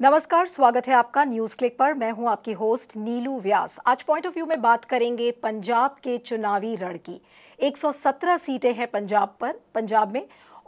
नमस्कार स्वागत है आपका न्यूज क्लिक पर मैं हूं आपकी होस्ट नीलू व्यास आज पॉइंट ऑफ व्यू में बात करेंगे पंजाब के चुनावी रण की 117 सीटें हैं पंजाब पर पंजाब में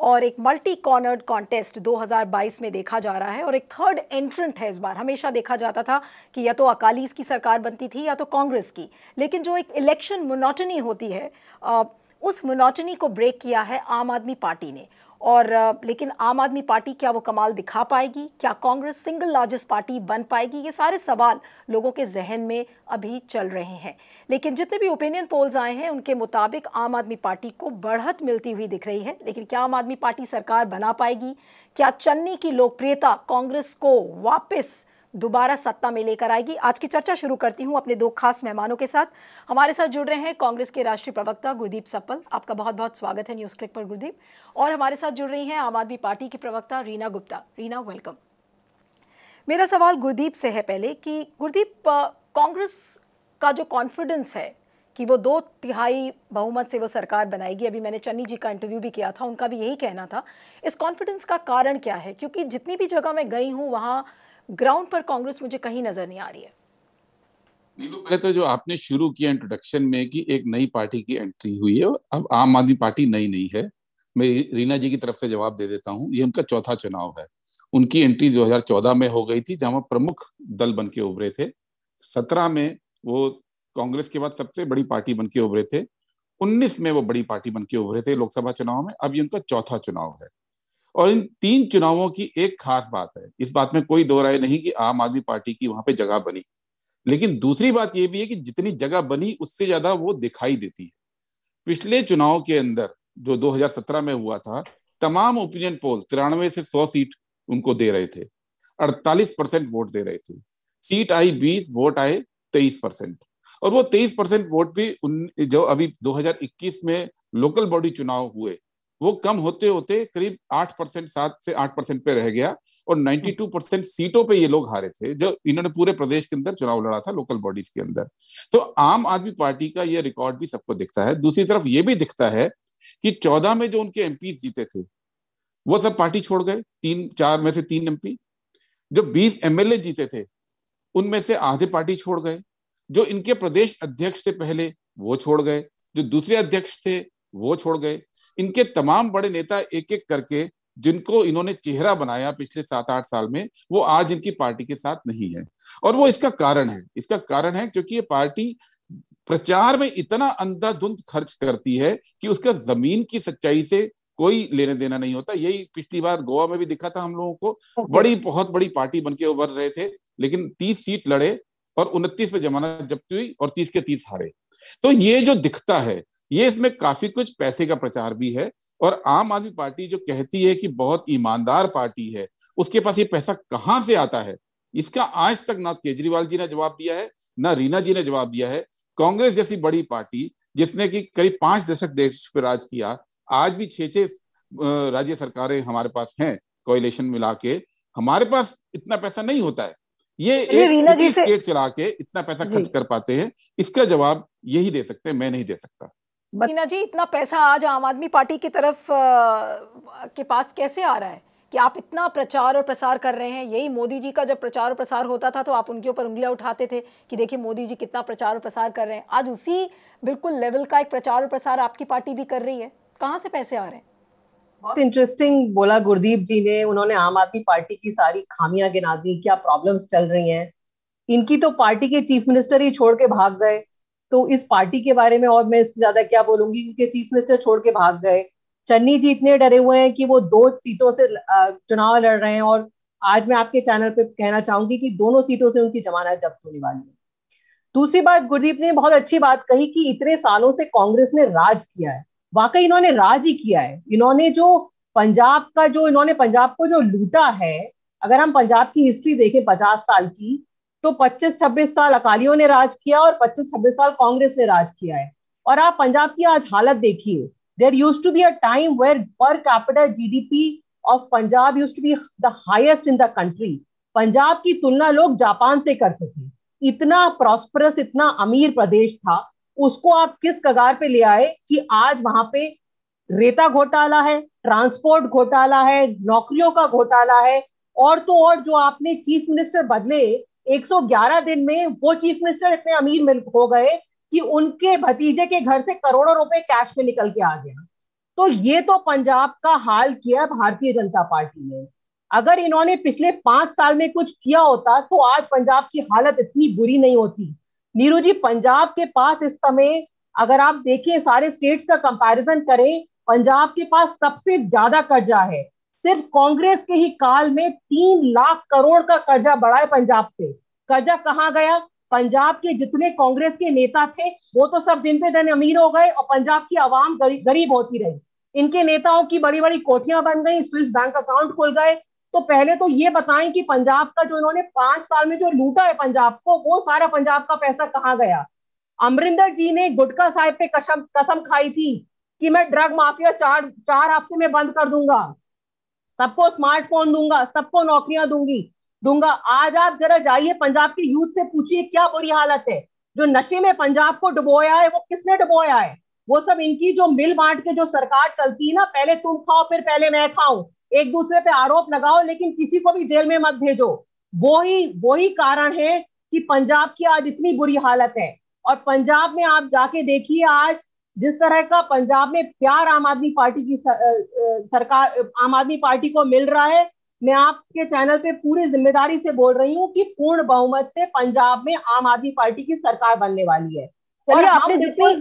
और एक मल्टी कॉर्नर्ड कॉन्टेस्ट 2022 में देखा जा रहा है और एक थर्ड एंट्रेंट है इस बार हमेशा देखा जाता था कि या तो अकाली की सरकार बनती थी या तो कांग्रेस की लेकिन जो एक इलेक्शन मोनोटनी होती है आ, उस मोनोटनी को ब्रेक किया है आम आदमी पार्टी ने और लेकिन आम आदमी पार्टी क्या वो कमाल दिखा पाएगी क्या कांग्रेस सिंगल लार्जेस्ट पार्टी बन पाएगी ये सारे सवाल लोगों के जहन में अभी चल रहे हैं लेकिन जितने भी ओपिनियन पोल्स आए हैं उनके मुताबिक आम आदमी पार्टी को बढ़त मिलती हुई दिख रही है लेकिन क्या आम आदमी पार्टी सरकार बना पाएगी क्या चन्नी की लोकप्रियता कांग्रेस को वापस दोबारा सत्ता में लेकर आएगी आज की चर्चा शुरू करती हूँ अपने दो खास मेहमानों के साथ हमारे साथ जुड़ रहे हैं कांग्रेस के राष्ट्रीय प्रवक्ता गुरदीप सप्पल आपका बहुत बहुत स्वागत है न्यूज़ क्लिक पर गुरदीप और हमारे साथ जुड़ रही हैं आम आदमी पार्टी की प्रवक्ता रीना गुप्ता रीना वेलकम मेरा सवाल गुरदीप से है पहले कि गुरदीप कांग्रेस का जो कॉन्फिडेंस है कि वो दो तिहाई बहुमत से वो सरकार बनाएगी अभी मैंने चन्नी जी का इंटरव्यू भी किया था उनका भी यही कहना था इस कॉन्फिडेंस का कारण क्या है क्योंकि जितनी भी जगह मैं गई हूँ वहाँ ग्राउंड पर कांग्रेस मुझे कहीं नजर नहीं आ रही है पहले तो जो आपने शुरू किया इंट्रोडक्शन में कि एक नई पार्टी की एंट्री हुई है अब आम आदमी पार्टी नई नहीं है मैं रीना जी की तरफ से जवाब दे देता हूँ ये उनका चौथा चुनाव है उनकी एंट्री 2014 में हो गई थी जहां प्रमुख दल बन के उभरे थे सत्रह में वो कांग्रेस के बाद सबसे बड़ी पार्टी बन के उभरे थे उन्नीस में वो बड़ी पार्टी बन के उभरे थे लोकसभा चुनाव में अब ये उनका चौथा चुनाव है और इन तीन चुनावों की एक खास बात है इस बात में कोई दो राय नहीं कि आम आदमी पार्टी की वहां पे जगह बनी लेकिन दूसरी बात यह भी है कि जितनी जगह बनी उससे ज्यादा वो दिखाई देती है पिछले चुनाव के अंदर जो 2017 में हुआ था तमाम ओपिनियन पोल तिरानवे से सौ सीट उनको दे रहे थे अड़तालीस परसेंट वोट दे रहे थे सीट आई बीस वोट आए तेईस परसेंट और वो तेईस परसेंट वोट भी उन जो अभी 2021 में लोकल बॉडी चुनाव हुए वो कम होते होते करीब आठ परसेंट सात से आठ परसेंट पे रह गया और नाइन्टी टू परसेंट सीटों पे ये लोग हारे थे जो इन्होंने पूरे प्रदेश के अंदर चुनाव लड़ा था लोकल बॉडीज के अंदर तो आम आदमी पार्टी का ये रिकॉर्ड भी सबको दिखता है दूसरी तरफ ये भी दिखता है कि चौदह में जो उनके एम जीते थे वो सब पार्टी छोड़ गए तीन चार में से तीन एमपी जो बीस एमएलए जीते थे उनमें से आधे पार्टी छोड़ गए जो इनके प्रदेश अध्यक्ष थे पहले वो छोड़ गए जो दूसरे अध्यक्ष थे वो छोड़ गए इनके तमाम बड़े नेता एक एक करके जिनको इन्होंने चेहरा बनाया पिछले सात आठ साल में वो आज इनकी पार्टी के साथ नहीं है और वो इसका कारण है इसका कारण है क्योंकि ये पार्टी प्रचार में इतना अंधाधुंध खर्च करती है कि उसका जमीन की सच्चाई से कोई लेने देना नहीं होता यही पिछली बार गोवा में भी दिखा था हम लोगों को बड़ी बहुत बड़ी पार्टी बनके उभर रहे थे लेकिन तीस सीट लड़े और उनतीस पे जमानत जब्त हुई और तीस के तीस हारे तो ये जो दिखता है ये इसमें काफी कुछ पैसे का प्रचार भी है और आम आदमी पार्टी जो कहती है कि बहुत ईमानदार पार्टी है उसके पास ये पैसा कहाँ से आता है इसका आज तक ना केजरीवाल जी ने जवाब दिया है ना रीना जी ने जवाब दिया है कांग्रेस जैसी बड़ी पार्टी जिसने की करीब पांच दशक देश पर राज किया आज भी छे छह राज्य सरकारें हमारे पास हैं कोयलेशन मिला के हमारे पास इतना पैसा नहीं होता है ये एक सिटी स्टेट चला के इतना पैसा खर्च कर पाते हैं इसका जवाब यही दे सकते मैं नहीं दे सकता मीना जी इतना पैसा आज आम आदमी पार्टी की तरफ आ, के पास कैसे आ रहा है कि आप इतना प्रचार और प्रसार कर रहे हैं यही मोदी जी का जब प्रचार और प्रसार होता था तो आप उनके ऊपर उंगलियां उठाते थे कि देखिए मोदी जी कितना प्रचार और प्रसार कर रहे हैं आज उसी बिल्कुल लेवल का एक प्रचार और प्रसार आपकी पार्टी भी कर रही है कहाँ से पैसे आ रहे हैं बहुत इंटरेस्टिंग बोला गुरदीप जी ने उन्होंने आम आदमी पार्टी की सारी खामियां गिना दी क्या प्रॉब्लम्स चल रही हैं इनकी तो पार्टी के चीफ मिनिस्टर ही छोड़ के भाग गए तो इस पार्टी के बारे में और मैं इससे ज्यादा क्या बोलूंगी क्योंकि चीफ मिनिस्टर छोड़ के भाग गए चन्नी जी इतने डरे हुए हैं कि वो दो सीटों से चुनाव लड़ रहे हैं और आज मैं आपके चैनल पे कहना चाहूंगी कि दोनों सीटों से उनकी जमानत जब्त होने वाली है दूसरी बात गुरदीप ने बहुत अच्छी बात कही कि इतने सालों से कांग्रेस ने राज किया है वाकई इन्होंने राज ही किया है इन्होंने जो पंजाब का जो इन्होंने पंजाब को जो लूटा है अगर हम पंजाब की हिस्ट्री देखें पचास साल की तो 25-26 साल अकालियों ने राज किया और 25-26 साल कांग्रेस ने राज किया है और आप पंजाब की आज हालत देखिए there used to be a time where per capital P of Punjab used to be the highest in the country Punjab की तुलना लोग जापान से करते थे इतना प्रॉस्परस इतना अमीर प्रदेश था उसको आप किस कगार पे ले आए कि आज वहां पे रेता घोटाला है ट्रांसपोर्ट घोटाला है नौकरियों का घोटाला है और तो और जो आपने चीफ मिनिस्टर बदले 111 दिन में वो चीफ मिनिस्टर इतने अमीर हो गए कि उनके भतीजे के घर से करोड़ों रुपए कैश में निकल के आ गया तो ये तो पंजाब का हाल किया भारतीय जनता पार्टी ने अगर इन्होंने पिछले पांच साल में कुछ किया होता तो आज पंजाब की हालत इतनी बुरी नहीं होती नीरू जी पंजाब के पास इस समय अगर आप देखें सारे स्टेट्स का कंपैरिजन करें पंजाब के पास सबसे ज्यादा कर्जा है सिर्फ कांग्रेस के ही काल में तीन लाख करोड़ का कर्जा बढ़ा है पंजाब पे कर्जा कहाँ गया पंजाब के जितने कांग्रेस के नेता थे वो तो सब दिन पे दिन अमीर हो गए और पंजाब की आवाम गरीब होती रही इनके नेताओं की बड़ी बड़ी कोठियां बन गई स्विस बैंक अकाउंट खुल गए तो पहले तो ये बताएं कि पंजाब का जो इन्होंने पांच साल में जो लूटा है पंजाब को वो सारा पंजाब का पैसा कहाँ गया अमरिंदर जी ने गुटका साहिब पे कसम कसम खाई थी कि मैं ड्रग माफिया चार चार हफ्ते में बंद कर दूंगा सबको स्मार्टफोन दूंगा सबको नौकरियां दूंगी दूंगा आज आप जरा जाइए पंजाब के यूथ से पूछिए क्या बुरी हालत है जो नशे में पंजाब को डुबोया है वो किसने डुबोया है वो सब इनकी जो मिल बांट के जो सरकार चलती है ना पहले तुम खाओ फिर पहले मैं खाऊं एक दूसरे पे आरोप लगाओ लेकिन किसी को भी जेल में मत भेजो वो ही वो ही कारण है कि पंजाब की आज इतनी बुरी हालत है और पंजाब में आप जाके देखिए आज जिस तरह का पंजाब में प्यार आम आदमी पार्टी की सरकार आम आदमी पार्टी को मिल रहा है मैं आपके चैनल पे पूरी जिम्मेदारी से बोल रही हूँ कि पूर्ण बहुमत से पंजाब में आम आदमी पार्टी की सरकार बनने वाली है चलिए आपने जितनी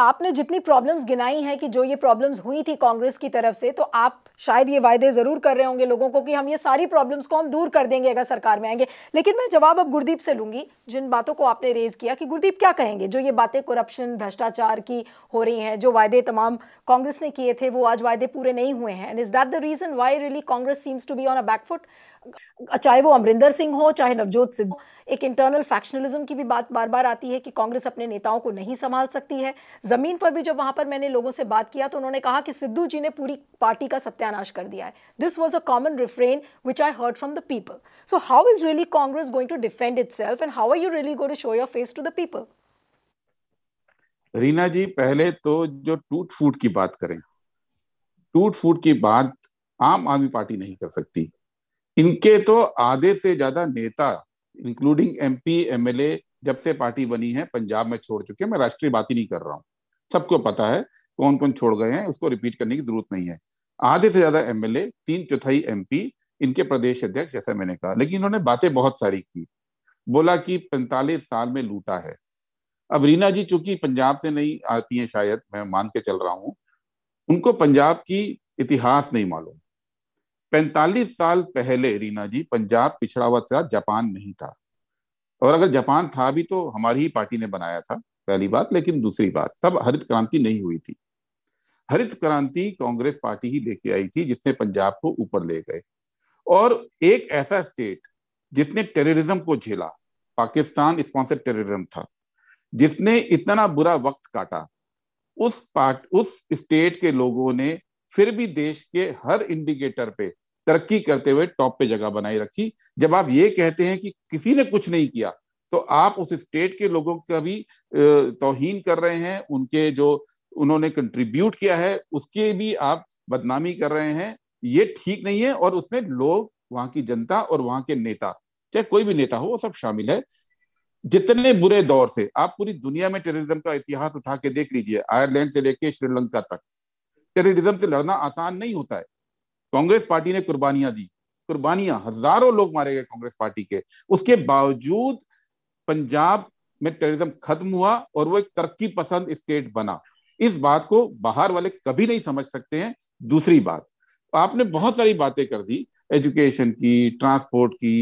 आपने जितनी प्रॉब्लम्स गिनाई हैं कि जो ये प्रॉब्लम्स हुई थी कांग्रेस की तरफ से तो आप शायद ये वायदे ज़रूर कर रहे होंगे लोगों को कि हम ये सारी प्रॉब्लम्स को हम दूर कर देंगे अगर सरकार में आएंगे लेकिन मैं जवाब अब गुरदीप से लूंगी जिन बातों को आपने रेज़ किया कि गुरदीप क्या कहेंगे जो ये बातें करप्शन भ्रष्टाचार की हो रही हैं जो वायदे तमाम कांग्रेस ने किए थे वो आज वायदे पूरे नहीं हुए हैं and is that the reason why really Congress seems to be on a back foot चाहे वो अमरिंदर सिंह हो चाहे नवजोत सिंह एक इंटरनल फैक्शनलिज्म की भी बात बार बार आती है कि कांग्रेस अपने नेताओं को नहीं संभाल सकती है जमीन पर भी जब वहां पर मैंने लोगों से बात किया तो उन्होंने कहा कि सिद्धू जी ने पूरी पार्टी का सत्यानाश कर दिया है this was a common refrain which I heard from the people so how is really Congress going to defend itself and how are you really go to show your face to the people Reena ji पहले तो जो टूट फूट की बात करें टूट फूट की बात आम आदमी पार्टी नहीं कर सकती इनके तो आधे से ज्यादा नेता इंक्लूडिंग एमपी एमएलए जब से पार्टी बनी है पंजाब में छोड़ चुके हैं मैं राष्ट्रीय बात ही नहीं कर रहा हूँ सबको पता है कौन कौन छोड़ गए हैं उसको रिपीट करने की जरूरत नहीं है आधे से ज्यादा एमएलए तीन चौथाई एमपी इनके प्रदेश अध्यक्ष जैसा मैंने कहा लेकिन इन्होंने बातें बहुत सारी की बोला कि पैंतालीस साल में लूटा है अब रीना जी चूंकि पंजाब से नहीं आती हैं शायद मैं मान के चल रहा हूं उनको पंजाब की इतिहास नहीं मालूम 45 साल पहले रीना जी पंजाब पिछड़ा हुआ था जापान नहीं था और अगर जापान था भी तो हमारी ही पार्टी ने बनाया था पहली बात लेकिन दूसरी बात तब हरित क्रांति नहीं हुई थी हरित क्रांति कांग्रेस पार्टी ही लेके आई थी जिसने पंजाब को ऊपर ले गए और एक ऐसा स्टेट जिसने टेररिज्म को झेला पाकिस्तान स्पॉन्सर टेररिज्म था जिसने इतना बुरा वक्त काटा उस पार्ट उस स्टेट के लोगों ने फिर भी देश के हर इंडिकेटर पे तरक्की करते हुए टॉप पे जगह बनाई रखी जब आप ये कहते हैं कि किसी ने कुछ नहीं किया तो आप उस स्टेट के लोगों का भी तोहीन कर रहे हैं उनके जो उन्होंने कंट्रीब्यूट किया है उसके भी आप बदनामी कर रहे हैं ये ठीक नहीं है और उसमें लोग वहां की जनता और वहां के नेता चाहे कोई भी नेता हो वो सब शामिल है जितने बुरे दौर से आप पूरी दुनिया में टेररिज्म का इतिहास उठा के देख लीजिए आयरलैंड से लेके श्रीलंका तक टेररिज्म से लड़ना आसान नहीं होता है कांग्रेस पार्टी ने कुर्बानियां दी कुर्बानियां हजारों लोग मारे गए कांग्रेस पार्टी के उसके बावजूद पंजाब में टेररिज्म खत्म हुआ और वो एक तरक्की पसंद स्टेट बना इस बात को बाहर वाले कभी नहीं समझ सकते हैं दूसरी बात आपने बहुत सारी बातें कर दी एजुकेशन की ट्रांसपोर्ट की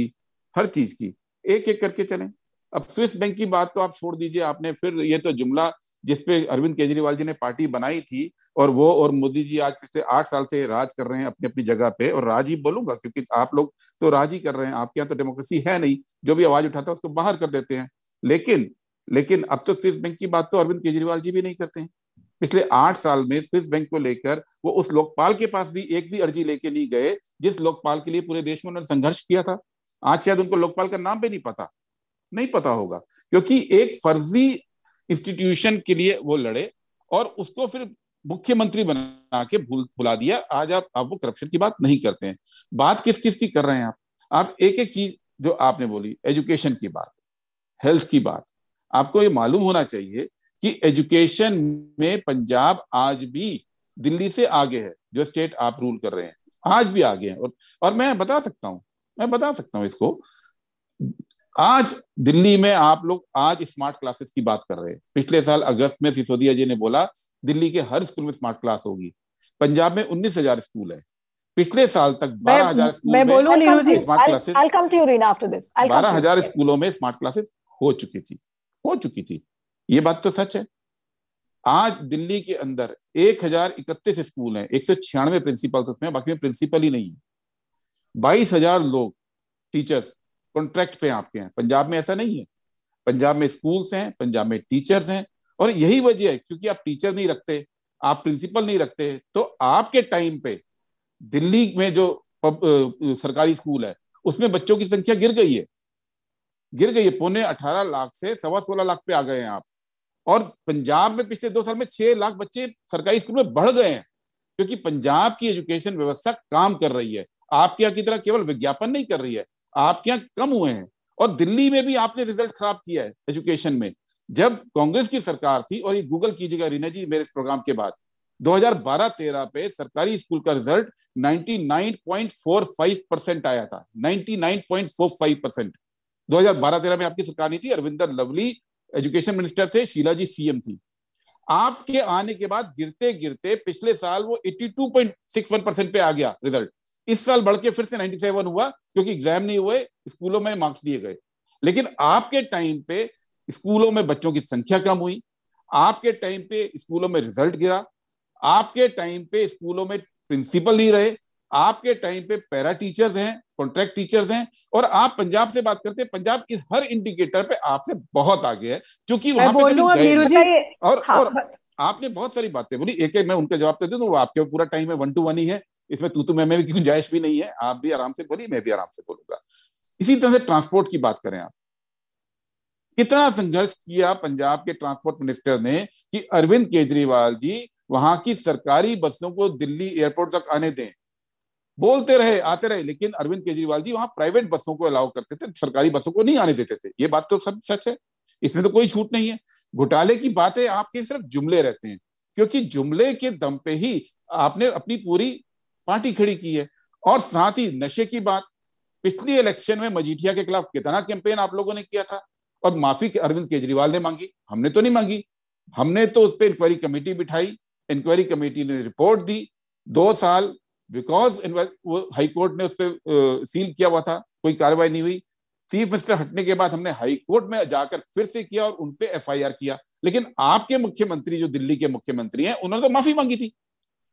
हर चीज की एक एक करके चलें अब स्विस बैंक की बात तो आप छोड़ दीजिए आपने फिर ये तो जुमला जिसपे अरविंद केजरीवाल जी ने पार्टी बनाई थी और वो और मोदी जी आज पिछले आठ साल से राज कर रहे हैं अपनी अपनी जगह पे और राज ही बोलूंगा क्योंकि आप लोग तो राज ही कर रहे हैं आपके यहाँ तो डेमोक्रेसी है नहीं जो भी आवाज उठाता है उसको बाहर कर देते हैं लेकिन लेकिन अब तो स्विस बैंक की बात तो अरविंद केजरीवाल जी भी नहीं करते हैं पिछले आठ साल में स्विस बैंक को लेकर वो उस लोकपाल के पास भी एक भी अर्जी लेके नहीं गए जिस लोकपाल के लिए पूरे देश में उन्होंने संघर्ष किया था आज शायद उनको लोकपाल का नाम भी नहीं पता नहीं पता होगा क्योंकि एक फर्जी इंस्टीट्यूशन के लिए वो लड़े और उसको फिर मुख्यमंत्री बना के भूल भुला दिया आज आप आप वो करप्शन की बात नहीं करते हैं बात किस किस की कर रहे हैं आप आप एक एक चीज जो आपने बोली एजुकेशन की बात हेल्थ की बात आपको ये मालूम होना चाहिए कि एजुकेशन में पंजाब आज भी दिल्ली से आगे है जो स्टेट आप रूल कर रहे हैं आज भी आगे हैं और और मैं बता सकता हूं मैं बता सकता हूं इसको आज दिल्ली में आप लोग आज स्मार्ट क्लासेस की बात कर रहे हैं पिछले साल अगस्त में सिसोदिया जी ने बोला दिल्ली के हर स्कूल में स्मार्ट क्लास होगी पंजाब में उन्नीस हजार स्कूल है पिछले साल तक बारह हजार स्कूल स्मार्ट क्लासेस बारह हजार स्कूलों में स्मार्ट क्लासेस हो चुकी थी हो चुकी थी ये बात तो सच है आज दिल्ली के अंदर एक हजार इकतीस स्कूल है एक सौ छियानवे प्रिंसिपल उसमें बाकी में प्रिंसिपल ही नहीं है बाईस हजार लोग टीचर्स कॉन्ट्रैक्ट पे आपके हैं पंजाब में ऐसा नहीं है पंजाब में स्कूल्स हैं पंजाब में टीचर्स हैं और यही वजह है क्योंकि आप टीचर नहीं रखते आप प्रिंसिपल नहीं रखते तो आपके टाइम पे दिल्ली में जो पब, आ, सरकारी स्कूल है उसमें बच्चों की संख्या गिर गई है गिर गई है पौने अठारह लाख से सवा सोलह लाख पे आ गए हैं आप और पंजाब में पिछले दो साल में छह लाख बच्चे सरकारी स्कूल में बढ़ गए हैं क्योंकि पंजाब की एजुकेशन व्यवस्था काम कर रही है आपके यहाँ की तरह केवल विज्ञापन नहीं कर रही है आपके यहाँ कम हुए हैं और दिल्ली में भी आपने रिजल्ट खराब किया है एजुकेशन में जब कांग्रेस की सरकार थी और ये गूगल कीजिएगा रीना जी मेरे इस प्रोग्राम के बाद 2012-13 पे सरकारी स्कूल का रिजल्ट 99.45 परसेंट आया था 99.45 परसेंट 2012-13 में आपकी सरकार नहीं थी अरविंदर लवली एजुकेशन मिनिस्टर थे शीला जी सीएम थी आपके आने के बाद गिरते गिरते पिछले साल वो 82.61 परसेंट पे आ गया रिजल्ट इस साल बढ़ के फिर से 97 हुआ क्योंकि एग्जाम नहीं हुए स्कूलों में मार्क्स दिए गए लेकिन आपके टाइम पे स्कूलों में बच्चों की संख्या कम हुई आपके टाइम पे स्कूलों में रिजल्ट गिरा आपके टाइम पे स्कूलों में प्रिंसिपल नहीं रहे आपके टाइम पे पैरा टीचर्स हैं कॉन्ट्रैक्ट टीचर्स हैं और आप पंजाब से बात करते हैं पंजाब इस हर इंडिकेटर पे आपसे बहुत आगे है क्योंकि वहां पे तो और, हाँ, और हाँ। आपने बहुत सारी बातें बोली एक एक मैं उनके जवाब तो देती हूँ वो आपके पूरा टाइम है वन टू वन ही है इसमें तू तू तो, मैं भी गुंजाइश भी नहीं है आप भी आराम से बोलिए मैं भी आराम से बोलूंगा इसी तरह से ट्रांसपोर्ट की बात करें आप कितना संघर्ष किया पंजाब के ट्रांसपोर्ट मिनिस्टर ने कि अरविंद केजरीवाल जी वहां की सरकारी बसों को दिल्ली एयरपोर्ट तक आने दें बोलते रहे आते रहे लेकिन अरविंद केजरीवाल जी वहां प्राइवेट बसों को अलाउ करते थे सरकारी बसों को नहीं आने देते थे ये बात तो सब सच है इसमें तो कोई छूट नहीं है घोटाले की बातें आपके सिर्फ जुमले रहते हैं क्योंकि जुमले के दम पे ही आपने अपनी पूरी पार्टी खड़ी की है और साथ ही नशे की बात पिछली इलेक्शन में मजीठिया के खिलाफ कितना कैंपेन आप लोगों ने किया था और माफी के अरविंद केजरीवाल ने मांगी हमने तो नहीं मांगी हमने तो उस पर इंक्वायरी कमेटी बिठाई इंक्वायरी कमेटी ने रिपोर्ट दी दो साल बिकॉज वो हाईकोर्ट ने उस पर सील किया हुआ था कोई कार्रवाई नहीं हुई चीफ मिनिस्टर हटने के बाद हमने हाईकोर्ट में जाकर फिर से किया और उनपे एफ आई किया लेकिन आपके मुख्यमंत्री जो दिल्ली के मुख्यमंत्री हैं उन्होंने तो माफी मांगी थी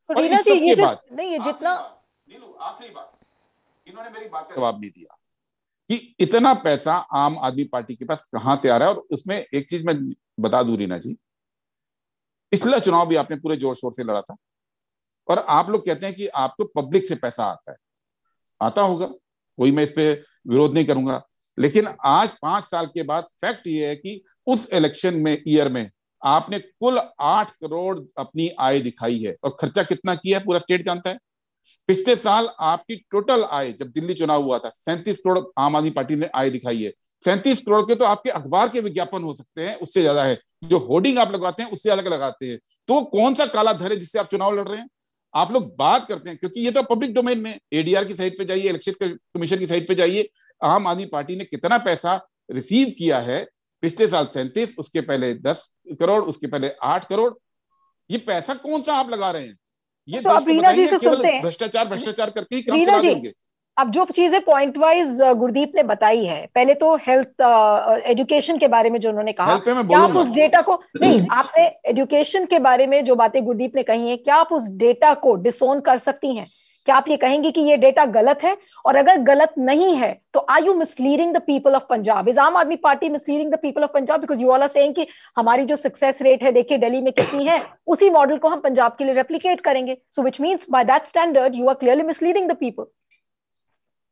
और इस सब के नहीं ये जितना आखिरी बात इन्होंने मेरी बात का जवाब नहीं दिया कि इतना पैसा आम आदमी पार्टी के पास कहां से आ रहा है और उसमें एक चीज मैं बता दू रीना जी पिछला चुनाव भी आपने पूरे जोर शोर से लड़ा था और आप लोग कहते हैं कि आपको पब्लिक से पैसा आता है आता होगा कोई मैं इस पर विरोध नहीं करूंगा लेकिन आज पांच साल के बाद फैक्ट ये है कि उस इलेक्शन में ईयर में आपने कुल आठ करोड़ अपनी आय दिखाई है और खर्चा कितना किया है पूरा स्टेट जानता है पिछले साल आपकी टोटल आय जब दिल्ली चुनाव हुआ था सैंतीस करोड़ आम आदमी पार्टी ने आय दिखाई है सैंतीस करोड़ के तो आपके अखबार के विज्ञापन हो सकते हैं उससे ज्यादा है जो होर्डिंग आप लगाते हैं उससे अलग लगाते हैं तो कौन सा काला धर है जिससे आप चुनाव लड़ रहे हैं आप लोग बात करते हैं क्योंकि ये तो पब्लिक डोमेन में एडीआर की साइड पे जाइए इलेक्शन कमीशन की साइड पे जाइए आम आदमी पार्टी ने कितना पैसा रिसीव किया है पिछले साल सैंतीस उसके पहले दस करोड़ उसके पहले आठ करोड़ ये पैसा कौन सा आप लगा रहे हैं ये अच्छा, तो आप रीना जी से सुनते हैं भ्रष्टाचार भ्रष्टाचार करके ही काम अब जो चीजें पॉइंट वाइज गुरदीप ने बताई है पहले तो हेल्थ एजुकेशन के बारे में जो उन्होंने कहा क्या आप उस डेटा को नहीं आपने एजुकेशन के बारे में जो बातें गुरदीप ने कही है क्या आप उस डेटा को डिसोन कर सकती हैं क्या आप ये कहेंगे कि ये डेटा गलत है और अगर गलत नहीं है तो are you misleading the people of Punjab is Aam Aadmi Party misleading the people of Punjab because you all are saying कि हमारी जो सक्सेस रेट है देखिए दिल्ली में कितनी है उसी मॉडल को हम पंजाब के लिए रेप्लीकेट करेंगे so which means by that standard you are clearly misleading the people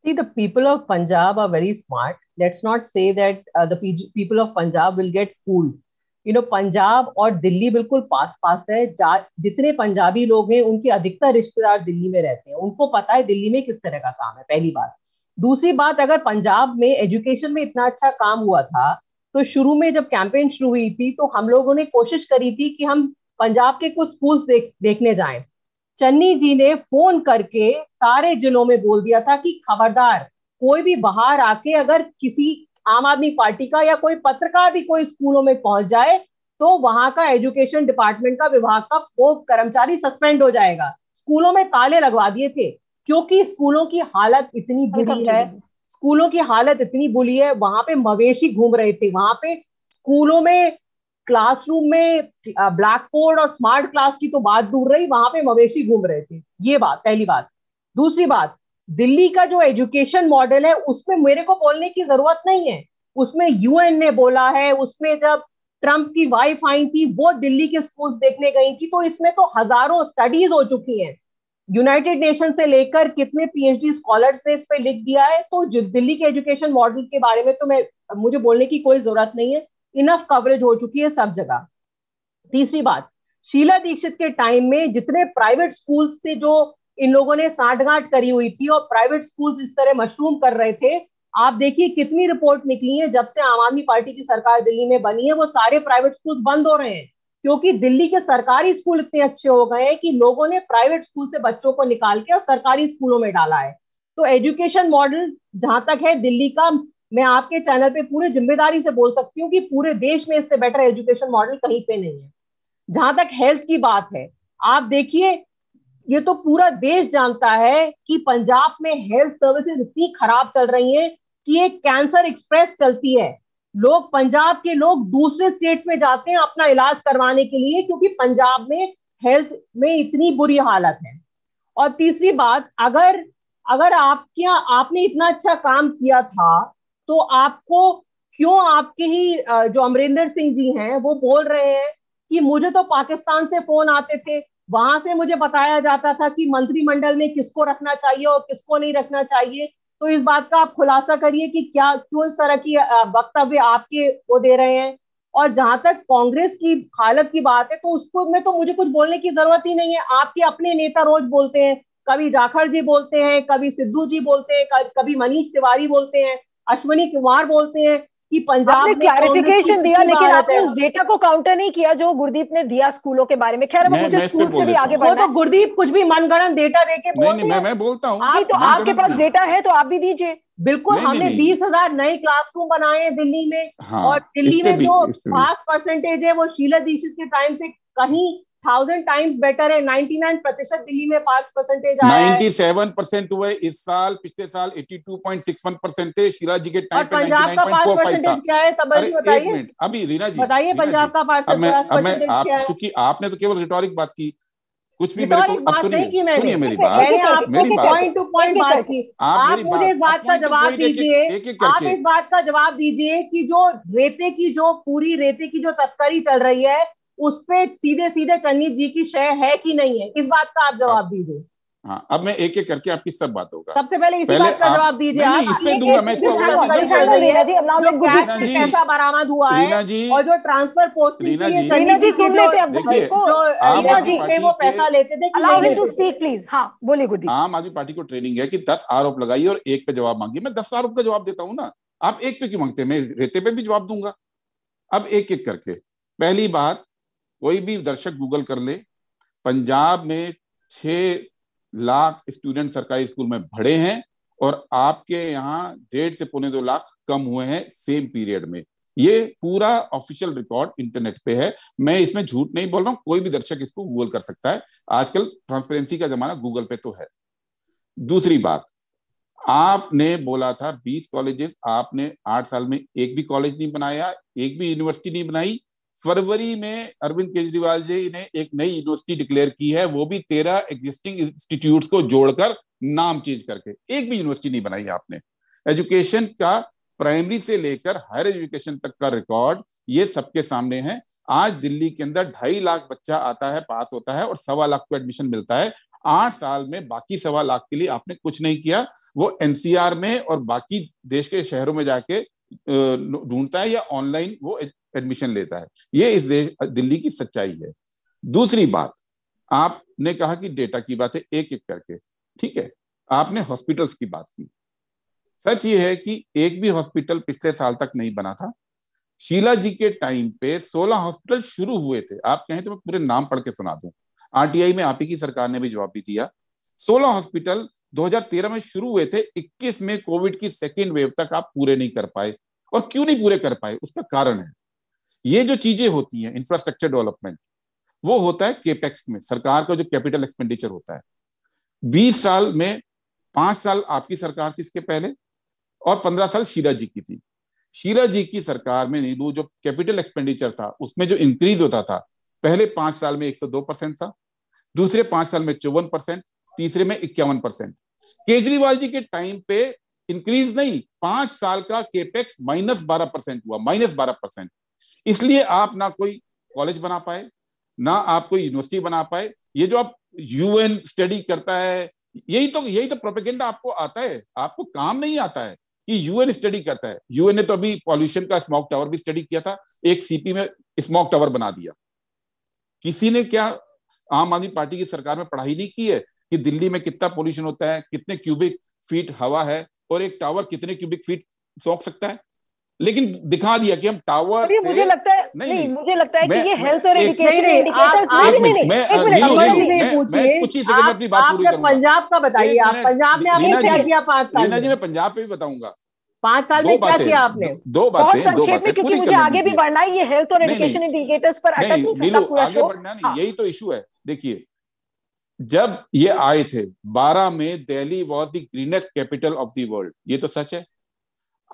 See, the people of Punjab are very smart. Let's not say that uh, the people of Punjab will get fooled you know Punjab और दिल्ली बिल्कुल पास पास है जितने पंजाबी लोग हैं उनके अधिकतर रिश्तेदार दिल्ली में रहते हैं उनको पता है दिल्ली में किस तरह का काम है पहली बात दूसरी बात अगर पंजाब में एजुकेशन में इतना अच्छा काम हुआ था तो शुरू में जब कैंपेन शुरू हुई थी तो हम लोगों ने कोशिश करी थी कि हम पंजाब के कुछ स्कूल्स देख देखने जाएं चन्नी जी ने फोन करके सारे जिलों में बोल दिया था कि खबरदार कोई भी बाहर आके अगर किसी आम आदमी पार्टी का या कोई पत्रकार भी कोई स्कूलों में पहुंच जाए तो वहां का एजुकेशन डिपार्टमेंट का विभाग का वो कर्मचारी सस्पेंड हो जाएगा स्कूलों में ताले लगवा दिए थे क्योंकि स्कूलों की हालत इतनी बुरी है स्कूलों की हालत इतनी बुरी है वहां पे मवेशी घूम रहे थे वहां पे स्कूलों में क्लासरूम में ब्लैक बोर्ड और स्मार्ट क्लास की तो बात दूर रही वहां पे मवेशी घूम रहे थे ये बात पहली बात दूसरी बात दिल्ली का जो एजुकेशन मॉडल है उसमें मेरे को बोलने की जरूरत नहीं है उसमें यूएन ने बोला है उसमें जब ट्रंप की वाइफ आई थी वो दिल्ली के स्कूल्स देखने गई थी तो इसमें तो हजारों स्टडीज हो चुकी हैं यूनाइटेड नेशन से लेकर कितने पीएचडी स्कॉलर्स ने इस पर लिख दिया है तो दिल्ली के एजुकेशन मॉडल के बारे में तो मैं मुझे बोलने की कोई जरूरत नहीं है इनफ कवरेज हो चुकी है सब जगह तीसरी बात शीला दीक्षित के टाइम में जितने प्राइवेट स्कूल से जो इन लोगों ने साठगांठ करी हुई थी और प्राइवेट स्कूल्स इस तरह मशरूम कर रहे थे आप देखिए कितनी रिपोर्ट निकली है जब से आम आदमी पार्टी की सरकार दिल्ली में बनी है वो सारे प्राइवेट स्कूल बंद हो रहे हैं क्योंकि दिल्ली के सरकारी स्कूल इतने अच्छे हो गए हैं कि लोगों ने प्राइवेट स्कूल से बच्चों को निकाल के और सरकारी स्कूलों में डाला है तो एजुकेशन मॉडल जहां तक है दिल्ली का मैं आपके चैनल पे पूरे जिम्मेदारी से बोल सकती हूँ कि पूरे देश में इससे बेटर एजुकेशन मॉडल कहीं पे नहीं है जहां तक हेल्थ की बात है आप देखिए ये तो पूरा देश जानता है कि पंजाब में हेल्थ सर्विसेज इतनी खराब चल रही हैं कि एक कैंसर एक्सप्रेस चलती है लोग पंजाब के लोग दूसरे स्टेट्स में जाते हैं अपना इलाज करवाने के लिए क्योंकि पंजाब में हेल्थ में इतनी बुरी हालत है और तीसरी बात अगर अगर आपके आपने इतना अच्छा काम किया था तो आपको क्यों आपके ही जो अमरिंदर सिंह जी हैं वो बोल रहे हैं कि मुझे तो पाकिस्तान से फोन आते थे वहां से मुझे बताया जाता था कि मंत्रिमंडल में किसको रखना चाहिए और किसको नहीं रखना चाहिए तो इस बात का आप खुलासा करिए कि क्या क्यों इस तरह की वक्तव्य आपके वो दे रहे हैं और जहां तक कांग्रेस की हालत की बात है तो उसको में तो मुझे कुछ बोलने की जरूरत ही नहीं है आपके अपने नेता रोज बोलते हैं कभी जाखड़ जी बोलते हैं कभी सिद्धू जी बोलते हैं कभी मनीष तिवारी बोलते हैं अश्वनी कुमार बोलते हैं कि पंजाब में क्लैरिफिकेशन दिया लेकिन आपने उस डेटा को काउंटर नहीं किया जो गुरदीप ने दिया स्कूलों के बारे में खैर वो मुझे स्कूल के लिए आगे तो बढ़ना तो गुरदीप कुछ भी मनगणन डेटा देके बोल हैं मैं मैं बोलता हूं आप तो आपके पास डेटा है तो आप भी दीजिए बिल्कुल हमने बीस हजार नए क्लासरूम बनाए हैं दिल्ली में हाँ, और दिल्ली में जो पास परसेंटेज है वो शीला दीक्षित के टाइम से कहीं थाउजेंड टाइम्स बेटर है नाइन्टी नाइन प्रतिशत दिल्ली में pass percentage ninety seven percent हुए इस साल पिछले साल eighty two point six one percent थे शिराज जी के टाइम पे पंजाब का पास परसेंटेज क्या है सब बताइए अभी रीना जी बताइए पंजाब का पास परसेंटेज क्या है क्योंकि आपने तो केवल रिटोरिक बात की कुछ भी मेरे को बात नहीं की मैंने सुनिए मेरी बात मैंने आपको मेरी बात पॉइंट टू पॉइंट बात की आप मुझे इस बात का जवाब दीजिए आप इस बात का जवाब दीजिए कि जो रेते की जो पूरी रेते की जो तस्करी चल रही है उस पर सीधे सीधे चन्नीत जी की शय है कि नहीं है इस बात का आप जवाब दीजिए हाँ अब मैं एक एक करके आपकी सब बात होगा सबसे पहले इस पहले बात का जवाब दीजिए आप इस पे दूंगा मैं इसको रीना जी हम जी बरामद हुआ है जी और जो ट्रांसफर पोस्ट रीना जी जी सुन लेते हैं रीना जी पे वो पैसा लेते थे allow him to speak please हां बोलिए गुड आम आदमी पार्टी को ट्रेनिंग है कि दस आरोप लगाइए और एक पे जवाब मांगिए मैं दस आरोप का जवाब देता हूँ ना आप एक पे क्यों मांगते हैं मैं रेते पे भी जवाब दूंगा अब एक एक करके पहली बात कोई भी दर्शक गूगल कर ले पंजाब में छ लाख स्टूडेंट सरकारी स्कूल में भरे हैं और आपके यहाँ डेढ़ से पौने दो लाख कम हुए हैं सेम पीरियड में ये पूरा ऑफिशियल रिकॉर्ड इंटरनेट पे है मैं इसमें झूठ नहीं बोल रहा हूँ कोई भी दर्शक इसको गूगल कर सकता है आजकल ट्रांसपेरेंसी का जमाना गूगल पे तो है दूसरी बात आपने बोला था 20 कॉलेजेस आपने आठ साल में एक भी कॉलेज नहीं बनाया एक भी यूनिवर्सिटी नहीं बनाई फरवरी में अरविंद केजरीवाल जी ने एक नई यूनिवर्सिटी डिक्लेयर की है वो भी तेरह एग्जिस्टिंग इंस्टीट्यूट को जोड़कर नाम चेंज करके एक भी यूनिवर्सिटी नहीं बनाई आपने एजुकेशन का प्राइमरी से लेकर हायर एजुकेशन तक का रिकॉर्ड ये सबके सामने है आज दिल्ली के अंदर ढाई लाख बच्चा आता है पास होता है और सवा लाख को एडमिशन मिलता है आठ साल में बाकी सवा लाख के लिए आपने कुछ नहीं किया वो एनसीआर में और बाकी देश के शहरों में जाके ढूंढता है या ऑनलाइन वो एडमिशन लेता है ये इस दिल्ली की सच्चाई है दूसरी बात आपने कहा कि डेटा की बात है एक एक करके ठीक है आपने हॉस्पिटल्स की बात की सच ये है कि एक भी हॉस्पिटल पिछले साल तक नहीं बना था शीला जी के टाइम पे 16 हॉस्पिटल शुरू हुए थे आप कहें तो मैं पूरे नाम पढ़ के सुना दू आरटीआई में आप ही की सरकार ने भी जवाब भी दिया 16 हॉस्पिटल 2013 में शुरू हुए थे 21 में कोविड की सेकेंड वेव तक आप पूरे नहीं कर पाए और क्यों नहीं पूरे कर पाए उसका कारण है ये जो चीजें होती हैं इंफ्रास्ट्रक्चर डेवलपमेंट वो होता है केपेक्स में सरकार का जो कैपिटल एक्सपेंडिचर होता है बीस साल में पांच साल आपकी सरकार थी इसके पहले और पंद्रह साल शीरा जी की थी शीरा जी की सरकार में नीलू जो कैपिटल एक्सपेंडिचर था उसमें जो इंक्रीज होता था पहले पांच साल में एक सौ दो परसेंट था दूसरे पांच साल में चौवन परसेंट तीसरे में इक्यावन परसेंट केजरीवाल जी के टाइम पे इंक्रीज नहीं पांच साल का केपेक्स माइनस बारह परसेंट हुआ माइनस बारह परसेंट इसलिए आप ना कोई कॉलेज बना पाए ना आप कोई यूनिवर्सिटी बना पाए ये जो आप यूएन स्टडी करता है यही तो यही तो प्रोपेगेंडा आपको आता है आपको काम नहीं आता है कि यूएन स्टडी करता है यूएन ने तो अभी पॉल्यूशन का स्मॉक टावर भी स्टडी किया था एक सीपी में स्मॉक टावर बना दिया किसी ने क्या आम आदमी पार्टी की सरकार में पढ़ाई नहीं की है कि दिल्ली में कितना पोल्यूशन होता है कितने क्यूबिक फीट हवा है और एक टावर कितने क्यूबिक फीट सौंक सकता है लेकिन दिखा दिया कि हम टावर से मुझे लगता है नहीं, नहीं मुझे लगता है कि ये हेल्थ और एजुकेशन कुछ ही सेकंड अपनी बात पूरी करूंगा पंजाब का बताइए आप पंजाब में आपने क्या किया पांच साल में जी मैं पंजाब पे भी बताऊंगा पांच साल में क्या किया आपने दो बातें दो बातें क्योंकि मुझे आगे भी बढ़ना है ये हेल्थ और एजुकेशन इंडिकेटर्स पर अटक नहीं सकता पूरा आगे बढ़ना नहीं हाँ। यही तो इशू है देखिए जब ये आए थे 12 में Delhi was the greenest capital of the world ये तो सच है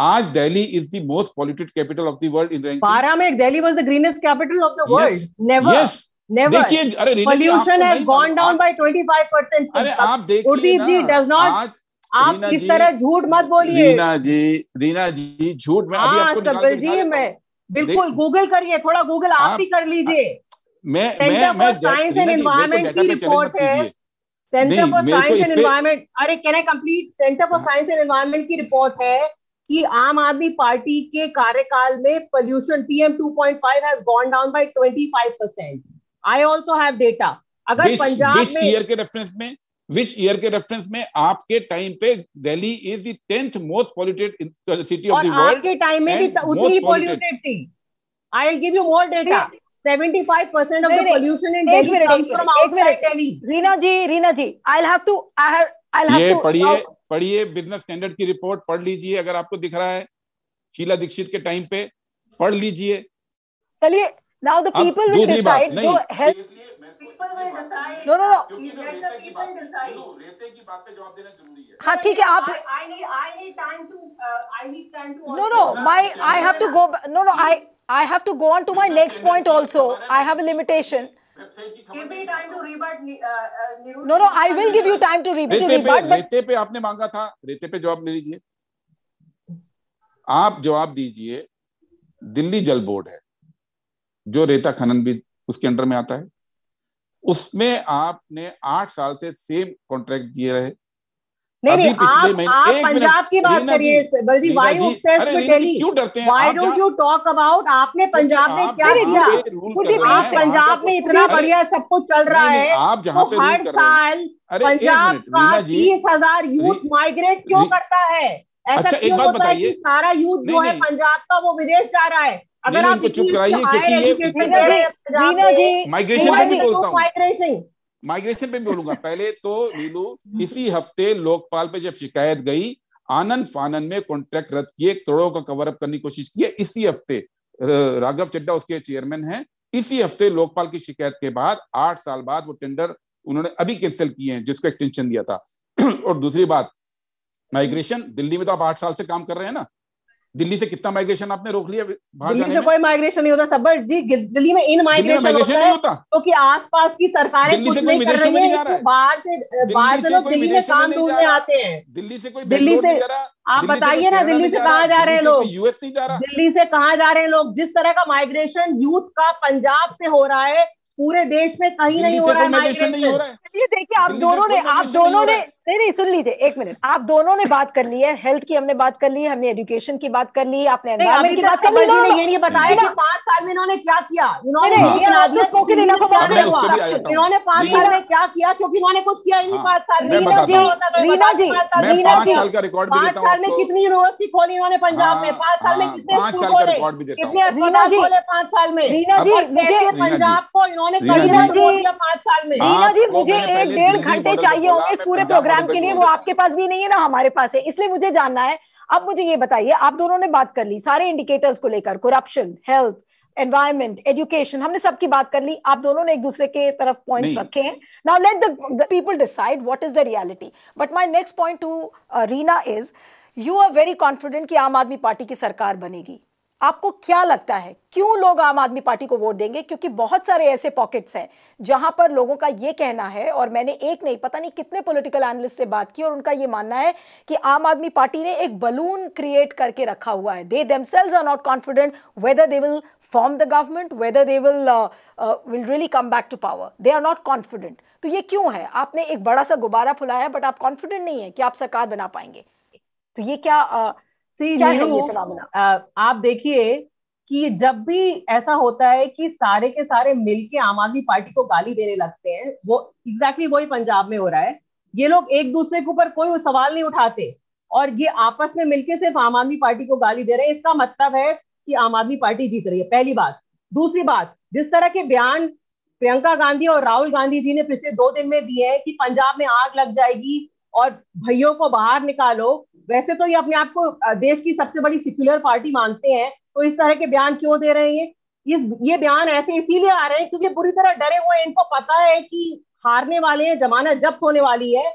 आज Delhi is the most polluted capital of the world in ranking बारह में Delhi was the greenest capital of the world never yes never देखिए अरे pollution has gone down by 25% percent अरे आप देखिए कुलदीप जी डज नॉट आप इस तरह झूठ मत बोलिए रीना जी रीना जी झूठ मैं अभी हाँ, आपको निकाल जी मैं बिल्कुल गूगल करिए थोड़ा गूगल आप भी कर लीजिए मैं मैं मैं साइंस एंड एनवायरमेंट की रिपोर्ट है centre for science and environment अरे can I complete centre for science and environment की रिपोर्ट है कि आम आदमी पार्टी के कार्यकाल में pollution PM 2.5 has gone down by 25 percent I also have data अगर which, पंजाब में ईयर के रेफरेंस में विच ईयर के रेफरेंस में आपके टाइम पे Delhi is the tenth most polluted city of the world आपके टाइम में भी उतनी ही पॉल्यूटेड थी I will give you more data 75% of the pollution in Delhi comes from outside Delhi. Reena ji, Reena ji, I have ये पढ़िए पढ़िए business standard की रिपोर्ट पढ़ लीजिए अगर आपको दिख रहा है शीला दीक्षित के टाइम पे पढ़ लीजिए चलिए now the people will decide जो हेल्थ नो नो नो हाँ ठीक है आप no no my I have to go no no I I have to go on to my next point also I have a limitation Uh, uh, रेते पे, आपने मांगा था रेते पे जवाब दीजिए आप जवाब दीजिए दिल्ली जल बोर्ड है जो रेता खनन भी उसके अंडर में आता है उसमें आपने आठ साल से सेम कॉन्ट्रैक्ट दिए रहे नहीं नहीं आप आप पंजाब की बात करिए बल्कि वाई ऑब्सेस्ड क्यों डरते हैं why don't you talk about आपने पंजाब में क्या किया आप पंजाब में इतना बढ़िया सब कुछ चल रहा है आप जहां तो हर साल पंजाब का तीस हजार यूथ माइग्रेट क्यों करता है ऐसा अच्छा, क्यों सारा यूथ जो है पंजाब का वो विदेश जा रहा है अगर आप चुप कराइए माइग्रेशन माइग्रेशन माइग्रेशन पे भी बोलूंगा पहले तो नीलू इसी हफ्ते लोकपाल पे जब शिकायत गई आनंद फानन में कॉन्ट्रैक्ट रद्द किए करोड़ों का कवर अप करने की कोशिश की इसी हफ्ते राघव चड्डा उसके चेयरमैन हैं इसी हफ्ते लोकपाल की शिकायत के बाद आठ साल बाद वो टेंडर उन्होंने अभी कैंसिल किए हैं जिसको एक्सटेंशन दिया था और दूसरी बात माइग्रेशन दिल्ली में तो आप आठ साल से काम कर रहे हैं ना दिल्ली से कितना माइग्रेशन आपने रोक लिया दिल्ली से कोई माइग्रेशन नहीं होता सबर जी दिल्ली में इन माइग्रेशन माइग्रेशन नहीं होता क्योंकि तो पास की सरकारें कुछ नहीं कर रही है बाहर से बाहर से लोग दिल्ली में काम ढूंढने आते हैं दिल्ली से कोई दिल्ली से आप बताइए ना दिल्ली से कहाँ जा रहे हैं लोग यूएस नहीं जा रहा दिल्ली से कहाँ जा रहे हैं लोग जिस तरह का माइग्रेशन यूथ का पंजाब से हो रहा है पूरे देश में कहीं नहीं हो रहा है माइग्रेशन देखिए आप दोनों ने आप दोनों ने नहीं नहीं सुन लीजिए एक मिनट आप दोनों ने बात कर ली है हेल्थ की हमने बात कर ली है हमने एजुकेशन की बात कर ली है आपने की बात कर ली ये नहीं बताया कि पांच साल में इन्होंने क्या किया इन्होंने पांच साल में क्या किया क्योंकि इन्होंने कुछ किया ही नहीं पांच साल में रीना जी रीना जी पांच साल में कितनी यूनिवर्सिटी खोली इन्होंने पंजाब में हाँ, पांच साल में हाँ, कितने स्कूल खोले कितने अस्पताल खोले पांच साल में रीना जी मुझे पंजाब को इन्होंने पांच साल में रीना जी मुझे एक डेढ़ घंटे चाहिए होंगे पूरे प्रोग्राम एग्जाम तो के लिए वो आपके पास भी नहीं है ना हमारे पास है इसलिए मुझे जानना है अब मुझे ये बताइए आप दोनों ने बात कर ली सारे इंडिकेटर्स को लेकर करप्शन हेल्थ एनवायरमेंट एजुकेशन हमने सबकी बात कर ली आप दोनों ने एक दूसरे के तरफ पॉइंट रखे हैं now let the people decide what is the reality but my next point to Reena is you are very confident कि आम आदमी पार्टी की सरकार बनेगी आपको क्या लगता है क्यों लोग आम आदमी पार्टी को वोट देंगे क्योंकि बहुत सारे ऐसे पॉकेट्स हैं जहां पर लोगों का यह कहना है और मैंने एक नहीं पता नहीं कितने पॉलिटिकल एनालिस्ट से बात की और उनका यह मानना है कि आम आदमी पार्टी ने एक बलून क्रिएट करके रखा हुआ है they themselves are not confident whether they will form the government whether they will will really come back to power they are not confident तो ये क्यों है आपने एक बड़ा सा गुब्बारा फुलाया बट आप कॉन्फिडेंट नहीं है कि आप सरकार बना पाएंगे तो ये क्या uh, See, क्या है ये आप देखिए कि जब भी ऐसा होता है कि सारे के सारे मिलके आम आदमी पार्टी को गाली देने लगते हैं वो एग्जैक्टली exactly वही पंजाब में हो रहा है ये लोग एक दूसरे के ऊपर कोई सवाल नहीं उठाते और ये आपस में मिलके सिर्फ आम आदमी पार्टी को गाली दे रहे हैं इसका मतलब है कि आम आदमी पार्टी जीत रही है पहली बात दूसरी बात जिस तरह के बयान प्रियंका गांधी और राहुल गांधी जी ने पिछले दो दिन में दिए हैं कि पंजाब में आग लग जाएगी और भैयों को बाहर निकालो वैसे तो ये अपने आप को देश की सबसे बड़ी सिक्युलर पार्टी मानते हैं तो इस तरह के बयान क्यों दे रहे हैं इस ये बयान ऐसे इसीलिए आ रहे हैं क्योंकि बुरी तरह डरे हुए इनको पता है कि हारने वाले हैं जमाना जब्त होने वाली है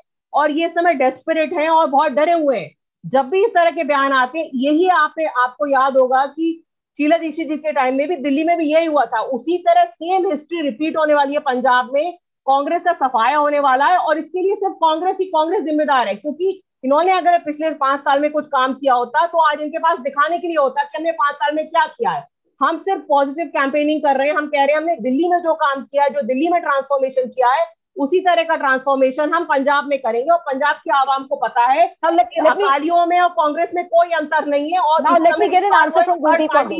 और ये समय डेस्परेट है और बहुत डरे हुए हैं जब भी इस तरह के बयान आते हैं यही आप आपको याद होगा कि शीला दीक्षित जी के टाइम में भी दिल्ली में भी यही हुआ था उसी तरह सेम हिस्ट्री रिपीट होने वाली है पंजाब में कांग्रेस का सफाया होने वाला है और इसके लिए सिर्फ कांग्रेस ही कांग्रेस जिम्मेदार है क्योंकि इन्होंने अगर पिछले पांच साल में कुछ काम किया होता तो आज इनके पास दिखाने के लिए होता कि हमने पांच साल में क्या किया है हम सिर्फ पॉजिटिव कैंपेनिंग कर रहे हैं हम कह रहे हैं हमने दिल्ली में जो काम किया है जो दिल्ली में ट्रांसफॉर्मेशन किया है उसी तरह का ट्रांसफॉर्मेशन हम पंजाब में करेंगे और पंजाब की आवाम को पता है अकालियों में और कांग्रेस में कोई अंतर नहीं है और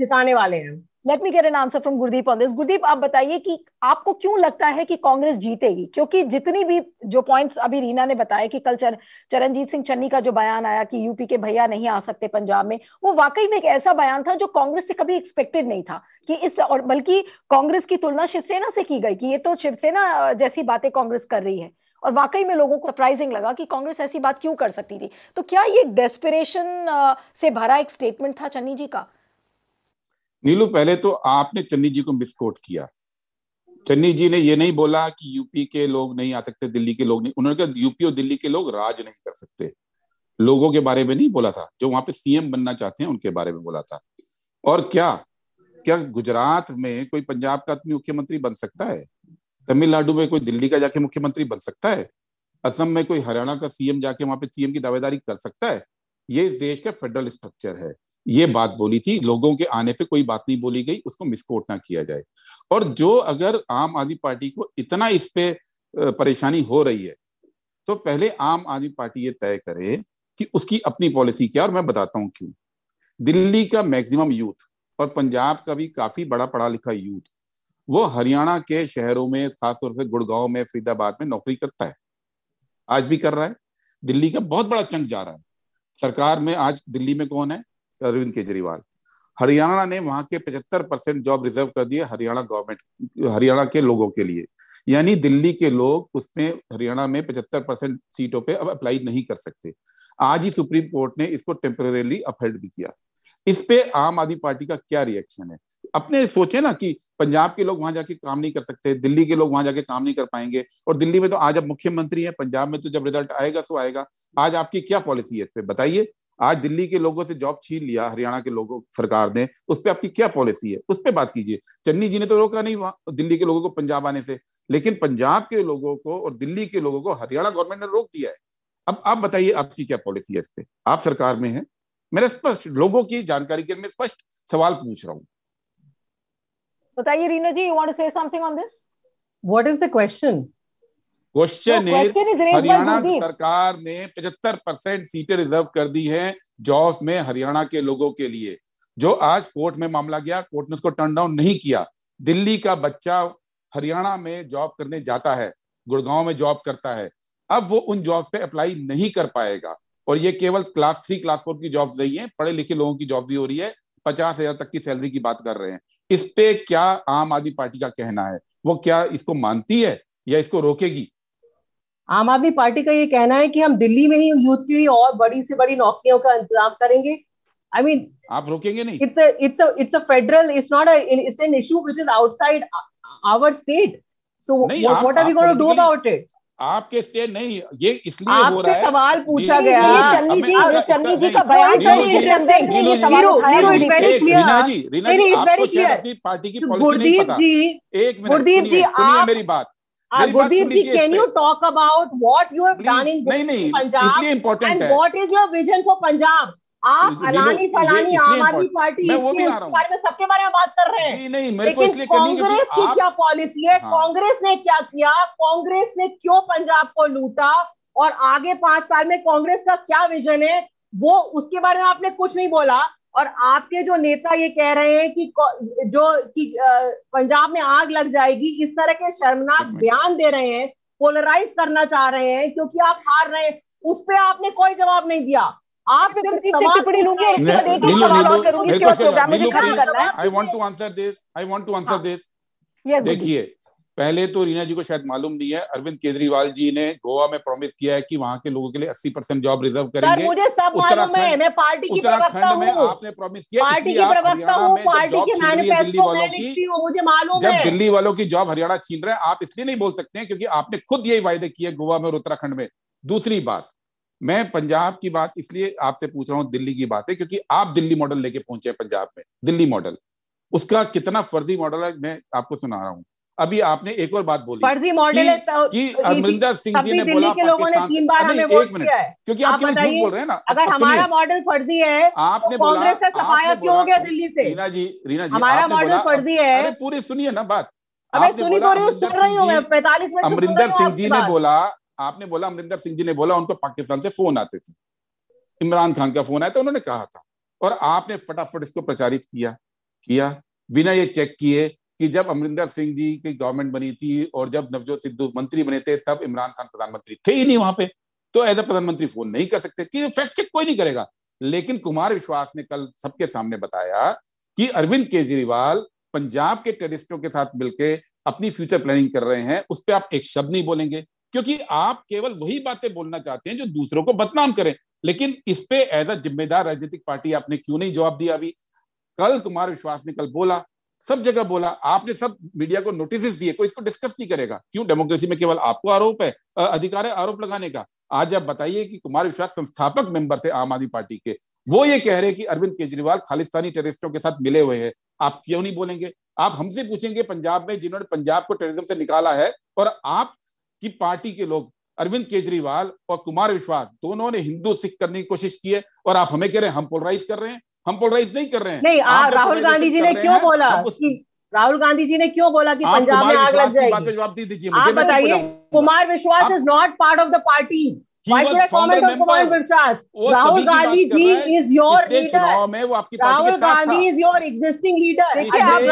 जिताने वाले हैं let me get an answer from Gurdeep on this Gurdeep आप बताइए कि आपको क्यों लगता है कि कांग्रेस जीतेगी क्योंकि जितनी भी जो पॉइंट्स अभी रीना ने बताया कि कल चर, चरणजीत सिंह चन्नी का जो बयान आया कि यूपी के भैया नहीं आ सकते पंजाब में वो वाकई में एक ऐसा बयान था जो कांग्रेस से कभी एक्सपेक्टेड नहीं था कि इस और बल्कि कांग्रेस की तुलना शिवसेना से की गई कि ये तो शिवसेना जैसी बातें कांग्रेस कर रही है और वाकई में लोगों को सरप्राइजिंग लगा कि कांग्रेस ऐसी बात क्यों कर सकती थी तो क्या ये डेस्पिरेशन से भरा एक स्टेटमेंट था चन्नी जी का नीलू पहले तो आपने चन्नी जी को मिसकोट किया चन्नी जी ने ये नहीं बोला कि यूपी के लोग नहीं आ सकते दिल्ली के लोग नहीं उन्होंने कहा यूपी और दिल्ली के लोग राज नहीं कर सकते लोगों के बारे में नहीं बोला था जो वहां पे सीएम बनना चाहते हैं उनके बारे में बोला था और क्या क्या गुजरात में कोई पंजाब का आदमी मुख्यमंत्री बन सकता है तमिलनाडु में कोई दिल्ली का जाके मुख्यमंत्री बन सकता है असम में कोई हरियाणा का सीएम जाके वहां पे सीएम की दावेदारी कर सकता है ये इस देश का फेडरल स्ट्रक्चर है ये बात बोली थी लोगों के आने पे कोई बात नहीं बोली गई उसको मिसकोट ना किया जाए और जो अगर आम आदमी पार्टी को इतना इस पे परेशानी हो रही है तो पहले आम आदमी पार्टी ये तय करे कि उसकी अपनी पॉलिसी क्या और मैं बताता हूँ क्यों दिल्ली का मैक्सिमम यूथ और पंजाब का भी काफी बड़ा पढ़ा लिखा यूथ वो हरियाणा के शहरों में खासतौर पर गुड़गांव में फरीदाबाद में नौकरी करता है आज भी कर रहा है दिल्ली का बहुत बड़ा चंक जा रहा है सरकार में आज दिल्ली में कौन है अरविंद केजरीवाल हरियाणा ने वहां के 75 परसेंट जॉब रिजर्व कर दिए हरियाणा गवर्नमेंट हरियाणा के लोगों के लिए यानी दिल्ली के लोग उसमें हरियाणा में 75 परसेंट सीटों पे अब अप्लाई नहीं कर सकते आज ही सुप्रीम कोर्ट ने इसको टेम्परेली अपहेल्ड भी किया इस पे आम आदमी पार्टी का क्या रिएक्शन है अपने सोचे ना कि पंजाब के लोग वहां जाके काम नहीं कर सकते दिल्ली के लोग वहां जाके काम नहीं कर पाएंगे और दिल्ली में तो आज अब मुख्यमंत्री है पंजाब में तो जब रिजल्ट आएगा सो आएगा आज आपकी क्या पॉलिसी है इस पे बताइए आज दिल्ली के लोगों से जॉब छीन लिया हरियाणा के लोगों सरकार ने उस पर आपकी क्या पॉलिसी है उस पर बात कीजिए चन्नी जी ने तो रोका नहीं दिल्ली के लोगों को पंजाब आने से लेकिन पंजाब के लोगों को और दिल्ली के लोगों को हरियाणा गवर्नमेंट ने रोक दिया है अब आप बताइए आपकी क्या पॉलिसी है इस पर आप सरकार में है मेरा स्पष्ट लोगों की जानकारी के मैं स्पष्ट सवाल पूछ रहा हूँ बताइए Reena ji you want to say something on this what is the question question is Haryana सरकार ने 75 परसेंट सीटें रिजर्व कर दी हैं जॉब में हरियाणा के लोगों के लिए जो आज कोर्ट में मामला गया कोर्ट ने उसको टर्न डाउन नहीं किया दिल्ली का बच्चा हरियाणा में जॉब करने जाता है गुड़गांव में जॉब करता है अब वो उन जॉब पे अप्लाई नहीं कर पाएगा और ये केवल क्लास थ्री क्लास फोर की जॉब नहीं है पढ़े लिखे लोगों की जॉब भी हो रही है पचास हजार तक की सैलरी की बात कर रहे हैं इस पे क्या आम आदमी पार्टी का कहना है वो क्या इसको मानती है या इसको रोकेगी आम आदमी पार्टी का ये कहना है कि हम दिल्ली में ही यूथ के लिए और बड़ी से बड़ी नौकरियों का इंतजाम करेंगे आई I मीन mean, आप रोकेंगे नहीं it's it's it's a federal it's not it's an issue which is outside our state so what are we going do about it आपके स्टेट नहीं ये इसलिए हो रहा है सवाल पूछा गया चन्नी जी का बयान तो रीना जी रीना जी आपको अपनी पार्टी की पॉलिसी तो नहीं पता एक मिनट सुनिए मेरी बात व्हाट में सबके बारे में बात कर रहे हैं कांग्रेस की क्या पॉलिसी है हाँ। कांग्रेस ने क्या किया कांग्रेस ने क्यों पंजाब को लूटा और आगे पांच साल में कांग्रेस का क्या विजन है वो उसके बारे में आपने कुछ नहीं बोला और आपके जो नेता ये कह रहे हैं कि जो कि पंजाब में आग लग जाएगी इस तरह के शर्मनाक हम्म। बयान दे रहे हैं पोलराइज करना चाह रहे हैं क्योंकि आप हार रहे हैं उस पर आपने कोई जवाब नहीं दिया आप दिस देखिए पहले तो रीना जी को शायद मालूम नहीं है अरविंद केजरीवाल जी ने गोवा में प्रॉमिस किया है कि वहां के लोगों के लिए 80 परसेंट जॉब रिजर्व करेंगे मुझे सब मालूम है मैं पार्टी की प्रवक्ता हूं आपने प्रॉमिस किया पार्टी की प्रवक्ता हूं पार्टी के मैनिफेस्टो में लिखती हूं मुझे मालूम है जब दिल्ली वालों की जॉब हरियाणा छीन रहे हैं आप इसलिए नहीं बोल सकते हैं क्योंकि आपने खुद यही वायदे किए गोवा में और उत्तराखंड में दूसरी बात मैं पंजाब की बात इसलिए आपसे पूछ रहा हूँ दिल्ली की बात है क्योंकि आप दिल्ली मॉडल लेके पहुंचे पंजाब में दिल्ली मॉडल उसका कितना फर्जी मॉडल है मैं आपको सुना रहा हूँ अभी आपने एक और बात बोली फर्जी मॉडल है तो कि अमरिंदर सिंह जी ने बोला के लोगों ने तीन बार हमें वोट किया है क्योंकि आप क्यों झूठ बोल रहे हैं ना अगर हमारा मॉडल फर्जी है आपने तो बोला कांग्रेस का सफाया क्यों हो गया दिल्ली से रीना जी रीना जी हमारा मॉडल फर्जी है अरे पूरी सुनिए ना बात तो सुन रही हूं मैं 45 मिनट अमरिंदर सिंह जी ने बोला आपने बोला अमरिंदर सिंह जी ने बोला उनको पाकिस्तान से फोन आते थे इमरान खान का फोन आया था उन्होंने कहा था और आपने फटाफट इसको प्रचारित किया किया बिना ये चेक किए कि जब अमरिंदर सिंह जी की गवर्नमेंट बनी थी और जब नवजोत सिद्धू मंत्री बने थे तब इमरान खान प्रधानमंत्री थे ही नहीं वहां पे तो एज ए प्रधानमंत्री फोन नहीं कर सकते कि फैक्ट चेक कोई नहीं करेगा लेकिन कुमार विश्वास ने कल सबके सामने बताया कि अरविंद केजरीवाल पंजाब के टेरिस्टों के साथ मिलकर अपनी फ्यूचर प्लानिंग कर रहे हैं उस पर आप एक शब्द नहीं बोलेंगे क्योंकि आप केवल वही बातें बोलना चाहते हैं जो दूसरों को बदनाम करें लेकिन इस पे एज अ जिम्मेदार राजनीतिक पार्टी आपने क्यों नहीं जवाब दिया अभी कल कुमार विश्वास ने कल बोला सब जगह बोला आपने सब मीडिया को नोटिस दिए कोई इसको डिस्कस नहीं करेगा क्यों डेमोक्रेसी में केवल आपको आरोप है अधिकार है आरोप लगाने का आज आप बताइए कि कुमार विश्वास संस्थापक मेंबर थे आम आदमी पार्टी के वो ये कह रहे कि अरविंद केजरीवाल खालिस्तानी टेरिस्टों के साथ मिले हुए हैं आप क्यों नहीं बोलेंगे आप हमसे पूछेंगे पंजाब में जिन्होंने पंजाब को टेरिज्म से निकाला है और आपकी पार्टी के लोग अरविंद केजरीवाल और कुमार विश्वास दोनों ने हिंदू सिख करने की कोशिश की है और आप हमें कह रहे हैं हम पोलराइज कर रहे हैं हम पोलराइज नहीं कर रहे हैं नहीं आ, राहुल गांधी जी ने क्यों बोला राहुल गांधी जी ने क्यों बोला कि पंजाब में आग लग जाएगी जवाब दीजिए आप बताइए Kumar Vishwas is not part of the party Why should I comment on Kumar Vishwas? Rahul Gandhi ji is your leader. में वो आपकी पार्टी गांधी एग्जिस्टिंग लीडर देखिए आप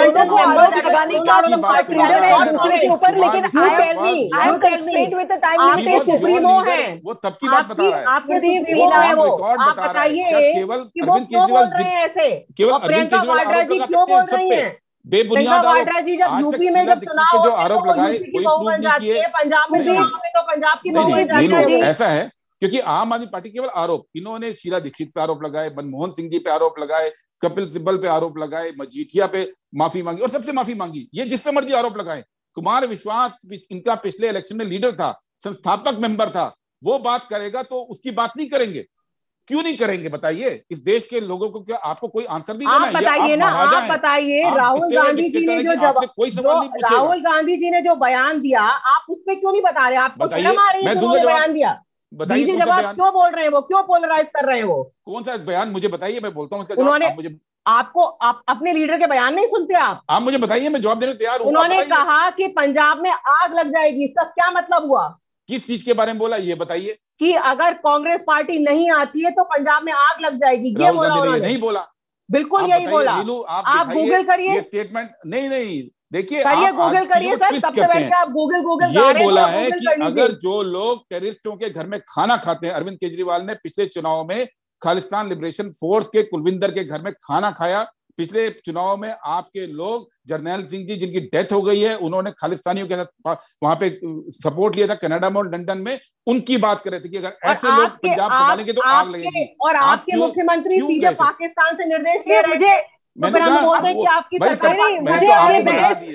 लगाने लीडर ऊपर लेकिन I tell me I am with the time supremo है वो तब की बात बता रहा है आपके सुप्रीमो है आप बताइए केवल अरविंद केजरीवाल केवल अरविंद केजरीवाल क्यों बोल बेबुनियाद जी जब यूपी में जब चुनाव जो आरोप तो लगाए पंजाब में हाँ, तो पंजाब की ऐसा है क्योंकि आम आदमी पार्टी केवल आरोप इन्होंने शीला दीक्षित पे आरोप लगाए मनमोहन सिंह जी पे आरोप लगाए कपिल सिब्बल पे आरोप लगाए मजीठिया पे माफी मांगी और सबसे माफी मांगी ये जिस पे मर्जी आरोप लगाए कुमार विश्वास इनका पिछले इलेक्शन में लीडर था संस्थापक मेंबर था वो बात करेगा तो उसकी बात नहीं करेंगे क्यों नहीं करेंगे बताइए इस देश के लोगों को क्या आपको कोई आंसर नहीं आप बताइए ना आप बताइए राहुल गांधी जी ने जो जवाब कोई सवाल नहीं पूछा राहुल गांधी जी ने जो बयान दिया आप उस पर क्यों नहीं बता रहे आपको शर्म बयान दिया बताइए क्यों बोल रहे हैं वो क्यों पोलराइज कर रहे हैं वो कौन सा बयान मुझे बताइए मैं बोलता हूँ उन्होंने मुझे आपको आप अपने लीडर के बयान नहीं सुनते आप आप मुझे बताइए मैं जवाब देने तैयार हूँ उन्होंने कहा कि पंजाब में आग लग जाएगी इसका क्या मतलब हुआ किस चीज के बारे में बोला ये बताइए कि अगर कांग्रेस पार्टी नहीं आती है तो पंजाब में आग लग जाएगी ये बोला उन्होंने नहीं बोला बिल्कुल यही बोला आप, गूगल करिए स्टेटमेंट नहीं नहीं देखिए करिए गूगल करिए सर सबसे पहले आप गूगल गूगल ये बोला है कि अगर जो लोग टेरिस्टों के घर में खाना खाते हैं अरविंद केजरीवाल ने पिछले चुनाव में खालिस्तान लिबरेशन फोर्स के कुलविंदर के घर में खाना खाया पिछले चुनाव में आपके लोग जर्नैल सिंह जी जिनकी डेथ हो गई है उन्होंने खालिस्तानियों के साथ वहां पे सपोर्ट लिया था कनाडा में और लंदन में उनकी बात कर रहे थे कि अगर ऐसे लोग पंजाब संभालेंगे तो आग लगेगी और आपके मुख्यमंत्री सीधे पाकिस्तान से निर्देश दे रहे तो थे तो तो-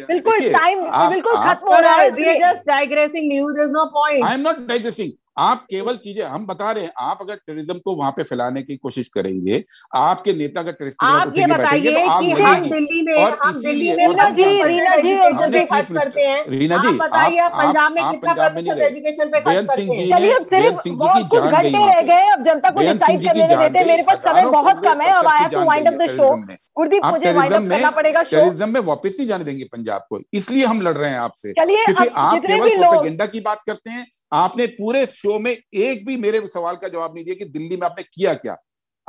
बिल्कुल टाइम बिल्कुल खत्म हो रहा है just digressing news is no point I am not digressing आप केवल चीजें हम बता रहे हैं आप अगर टूरिज्म को वहां पे फैलाने की कोशिश करेंगे आपके नेता अगर टूरिस्ट आप ये तो बताइए तो आप हम दिल्ली में और दिल्ली में रीना जी रीना जी एजुकेशन खर्च करते हैं रीना जी बताइए आप पंजाब में कितना प्रतिशत एजुकेशन पे खर्च करते हैं चलिए अब सिर्फ बहुत कुछ घंटे रह गए अब जनता को डिसाइड करने देते हैं मेरे पास समय बहुत कम है अब I have to wind up the show Gurdeep मुझे टेररिज्म में टूरिज्म में वापस नहीं जाने देंगे पंजाब को इसलिए हम लड़ रहे हैं आपसे क्योंकि आप केवल प्रोपेगेंडा की बात करते हैं आपने पूरे शो में एक भी मेरे सवाल का जवाब नहीं दिया कि दिल्ली में आपने किया क्या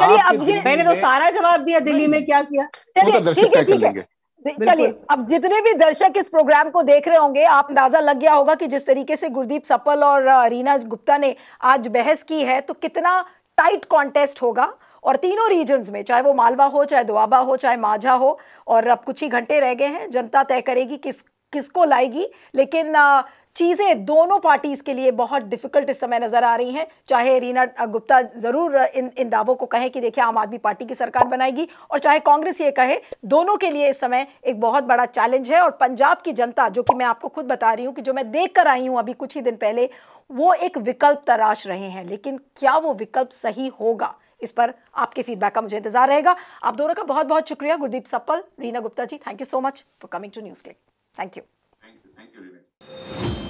अब ये मैंने तो सारा जवाब दिया दिल्ली में क्या किया तो चलिए दर्शक तय कर लेंगे चलिए अब जितने भी दर्शक इस प्रोग्राम को देख रहे होंगे आप अंदाजा लग गया होगा कि जिस तरीके से गुरदीप सपल और रीना गुप्ता ने आज बहस की है तो कितना टाइट कॉन्टेस्ट होगा और तीनों रीजन्स में चाहे वो मालवा हो चाहे दुआबा हो चाहे माझा हो और अब कुछ ही घंटे रह गए हैं जनता तय करेगी किस किसको लाएगी लेकिन चीज़ें दोनों पार्टीज़ के लिए बहुत डिफिकल्ट इस समय नज़र आ रही हैं चाहे रीना गुप्ता ज़रूर इन इन दावों को कहें कि देखिए आम आदमी पार्टी की सरकार बनाएगी और चाहे कांग्रेस ये कहे दोनों के लिए इस समय एक बहुत बड़ा चैलेंज है और पंजाब की जनता जो कि मैं आपको खुद बता रही हूँ कि जो मैं देख कर आई हूँ अभी कुछ ही दिन पहले वो एक विकल्प तराश रहे हैं लेकिन क्या वो विकल्प सही होगा इस पर आपके फीडबैक का मुझे इंतजार रहेगा आप दोनों का बहुत बहुत शुक्रिया Gurdeep Sappal Reena Gupta ji thank you so much for coming to NewsClick thank you thank you thank you